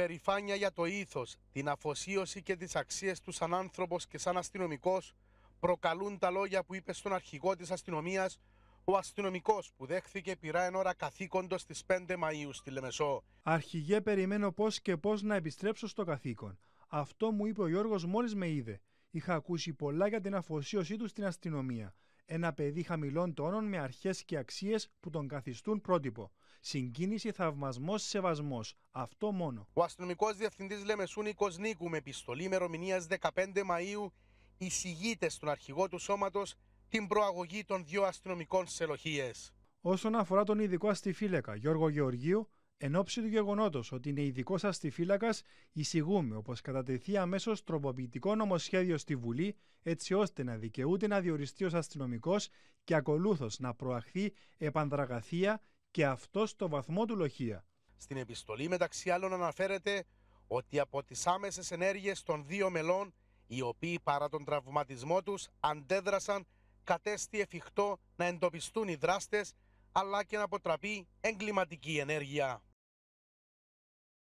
Περιφάνεια για το ήθος, την αφοσίωση και τις αξίες του σαν άνθρωπος και σαν αστυνομικός προκαλούν τα λόγια που είπε στον αρχηγό της αστυνομίας ο αστυνομικός που δέχθηκε πειρά εν ώρα καθήκοντος στις 5 Μαΐου στη Λεμεσό. Αρχηγέ, περιμένω πώς και πώς να επιστρέψω στο καθήκον. Αυτό μου είπε ο Γιώργος μόλις με είδε. Είχα ακούσει πολλά για την αφοσίωσή του στην αστυνομία. Ένα παιδί χαμηλών τόνων με αρχές και αξίες που τον καθιστούν πρότυπο. Συγκίνηση, θαυμασμός, σεβασμός. Αυτό μόνο. Ο αστυνομικός διευθυντής Νίκο Νίκου με επιστολή ημερομηνίας 15 Μαου εισηγείται στον αρχηγό του σώματος την προαγωγή των δύο αστυνομικών σελοχίε. Όσον αφορά τον ειδικό αστυφύλακα Γιώργο Γεωργίου, Εν ώψη του γεγονότος ότι είναι ειδικό αστιφύλακας, εισηγούμε όπως κατατεθεί αμέσως τροποποιητικό νομοσχέδιο στη Βουλή, έτσι ώστε να δικαιούται να διοριστεί ως αστυνομικός και ακολούθως να προαχθεί επανδραγαθία και αυτό στο βαθμό του λοχεία. Στην επιστολή, μεταξύ άλλων, αναφέρεται ότι από τις άμεσες ενέργειες των δύο μελών, οι οποίοι παρά τον τραυματισμό τους αντέδρασαν, κατέστη εφικτό να εντοπιστούν οι δράστες αλλά και να αποτραπεί εγκληματική ενέργεια.